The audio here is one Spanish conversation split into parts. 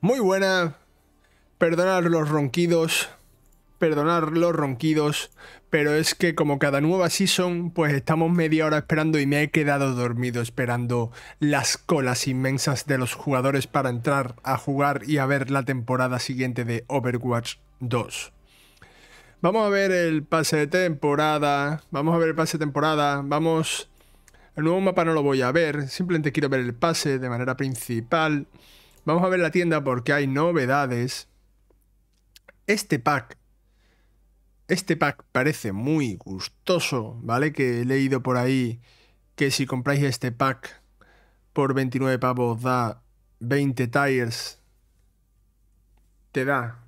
Muy buena. Perdonar los ronquidos. Perdonar los ronquidos. Pero es que como cada nueva season, pues estamos media hora esperando y me he quedado dormido esperando las colas inmensas de los jugadores para entrar a jugar y a ver la temporada siguiente de Overwatch 2. Vamos a ver el pase de temporada. Vamos a ver el pase de temporada. Vamos... El nuevo mapa no lo voy a ver. Simplemente quiero ver el pase de manera principal. Vamos a ver la tienda porque hay novedades. Este pack. Este pack parece muy gustoso, ¿vale? Que he leído por ahí que si compráis este pack por 29 pavos da 20 tires. Te da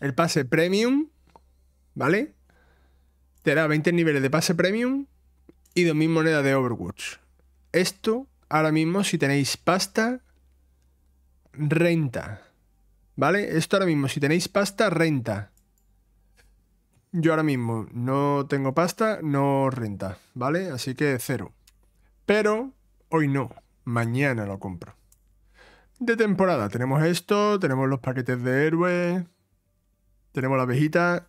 el pase premium, ¿vale? Te da 20 niveles de pase premium y 2.000 monedas de Overwatch. Esto, ahora mismo, si tenéis pasta, renta. ¿Vale? Esto ahora mismo, si tenéis pasta, renta. Yo ahora mismo no tengo pasta, no renta, ¿vale? Así que cero. Pero hoy no, mañana lo compro. De temporada, tenemos esto, tenemos los paquetes de héroe. tenemos la abejita.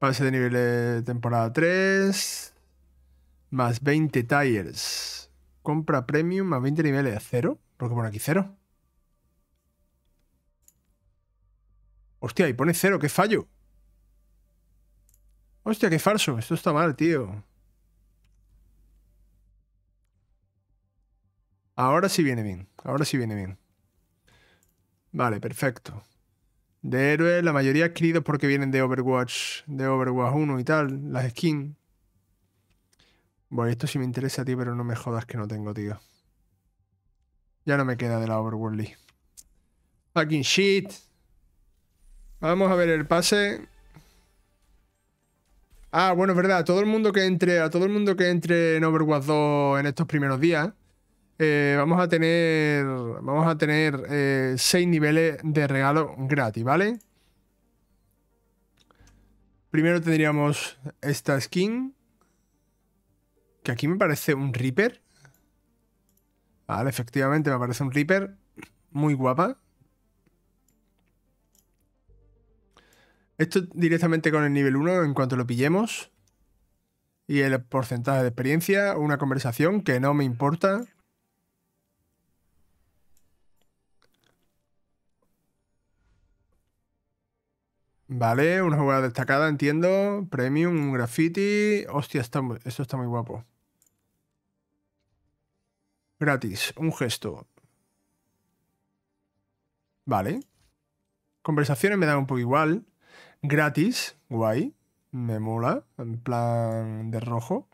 Pase de nivel de temporada 3, más 20 tires. Compra premium a 20 niveles. ¿Cero? Porque pone aquí cero. Hostia, y pone cero. ¡Qué fallo! Hostia, qué falso. Esto está mal, tío. Ahora sí viene bien. Ahora sí viene bien. Vale, perfecto. De héroes, la mayoría adquiridos porque vienen de Overwatch, de Overwatch 1 y tal, las skins. Bueno, esto sí me interesa a ti, pero no me jodas que no tengo, tío. Ya no me queda de la overworldly. Fucking shit. Vamos a ver el pase. Ah, bueno, es verdad. Todo el mundo que entre, a todo el mundo que entre en Overworld 2 en estos primeros días, eh, vamos a tener, vamos a tener eh, seis niveles de regalo gratis, ¿vale? Primero tendríamos esta skin, que aquí me parece un Reaper. Vale, efectivamente me parece un Reaper. Muy guapa. Esto directamente con el nivel 1 en cuanto lo pillemos. Y el porcentaje de experiencia, una conversación que no me importa. Vale, una jugada destacada, entiendo. Premium, un graffiti. Hostia, esto está muy guapo. Gratis, un gesto. Vale. Conversaciones me dan un poco igual. Gratis, guay. Me mola. En plan de rojo.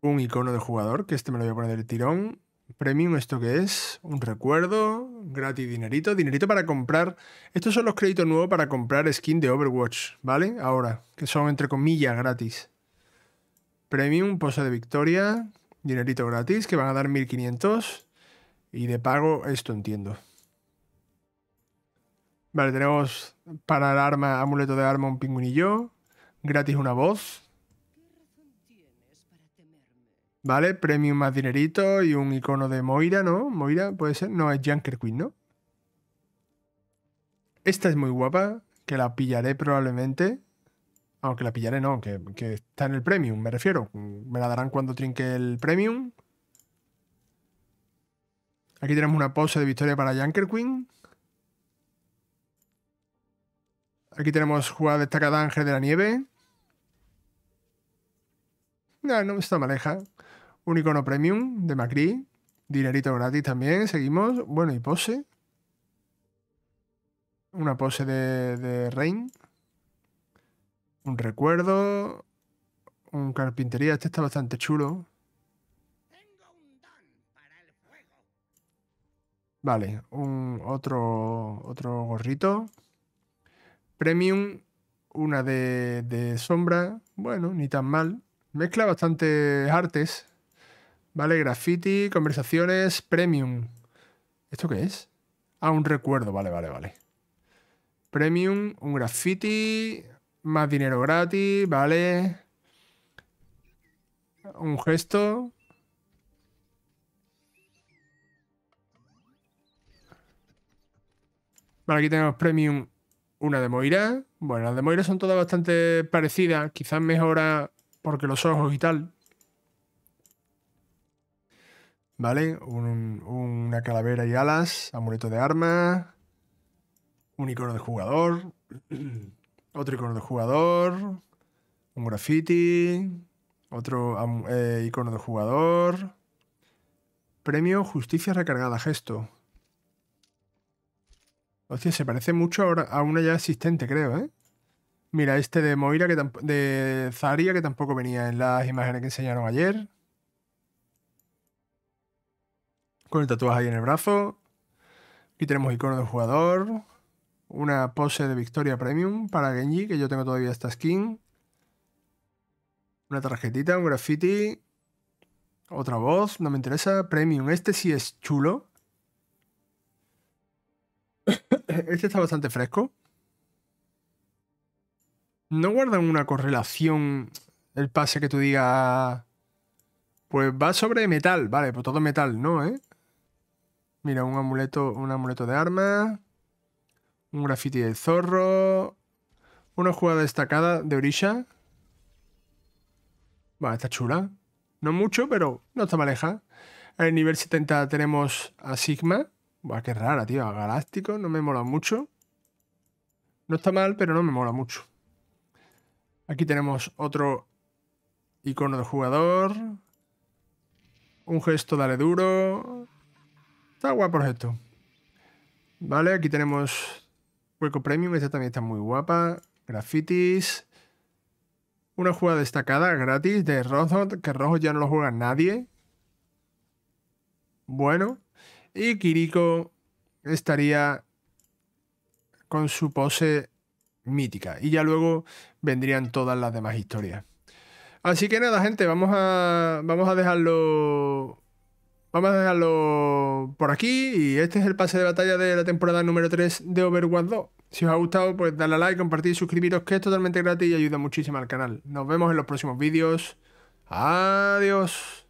Un icono de jugador, que este me lo voy a poner el tirón. Premium, ¿esto qué es? Un recuerdo. Gratis dinerito. Dinerito para comprar. Estos son los créditos nuevos para comprar skin de Overwatch, ¿vale? Ahora, que son entre comillas gratis. Premium, posa de victoria, dinerito gratis, que van a dar 1500. Y de pago, esto entiendo. Vale, tenemos para el arma, amuleto de arma, un pingüinillo. Gratis una voz. Vale, premium más dinerito y un icono de Moira, ¿no? Moira puede ser. No, es Junker Queen, ¿no? Esta es muy guapa, que la pillaré probablemente. Aunque la pillaré, no, que, está en el premium, me refiero. Me la darán cuando trinque el premium. Aquí tenemos una pose de victoria para Janker Queen. Aquí tenemos jugada destacada Ángel de la Nieve. No, no está maleja. Un icono premium de Macri. Dinerito gratis también. Seguimos. Bueno, y pose. Una pose de, de Rain. Un Recuerdo un carpintería. Este está bastante chulo. Vale, un otro, otro gorrito. Premium, una de, de sombra. Bueno, ni tan mal. Mezcla bastantes artes. Vale, graffiti, conversaciones, premium. ¿Esto qué es? Ah, un recuerdo, vale, vale, vale. Premium, un graffiti, más dinero gratis, vale. Un gesto. Vale, aquí tenemos Premium, una de Moira. Bueno, las de Moira son todas bastante parecidas. Quizás mejora porque los ojos y tal. Vale, una calavera y alas, amuleto de arma. un icono de jugador. Otro icono de jugador, un graffiti, otro eh, icono de jugador. Premio Justicia Recargada, gesto. Hostia, se parece mucho a una ya existente, creo, ¿eh? Mira, este de Moira, que de Zaria, que tampoco venía en las imágenes que enseñaron ayer. Con el tatuaje ahí en el brazo. Aquí tenemos icono de jugador. Una pose de Victoria Premium para Genji, que yo tengo todavía esta skin. Una tarjetita, un graffiti. Otra voz, no me interesa. Premium, este sí es chulo. Este está bastante fresco. No guardan una correlación el pase que tú digas. Pues va sobre metal, vale, pues todo metal, no, ¿eh? Mira, un amuleto, un amuleto de armas. Un graffiti de zorro. Una jugada destacada de Orisha. Va, está chula. No mucho, pero no está maleja. En el nivel 70 tenemos a Sigma. Buah, qué rara, tío. A Galáctico, no me mola mucho. No está mal, pero no me mola mucho. Aquí tenemos otro icono de jugador. Un gesto, dale duro. Está guapo esto. Vale, aquí tenemos Hueco Premium, esta también está muy guapa. Graffitis, Una jugada destacada, gratis, de Rojo, que rojo ya no lo juega nadie. Bueno. Y Kiriko estaría con su pose mítica. Y ya luego vendrían todas las demás historias. Así que nada, gente, vamos a, vamos a dejarlo Vamos a dejarlo por aquí y este es el pase de batalla de la temporada número 3 de Overwatch 2. Si os ha gustado, pues dadle a like, compartir, suscribiros, que es totalmente gratis y ayuda muchísimo al canal. Nos vemos en los próximos vídeos. Adiós.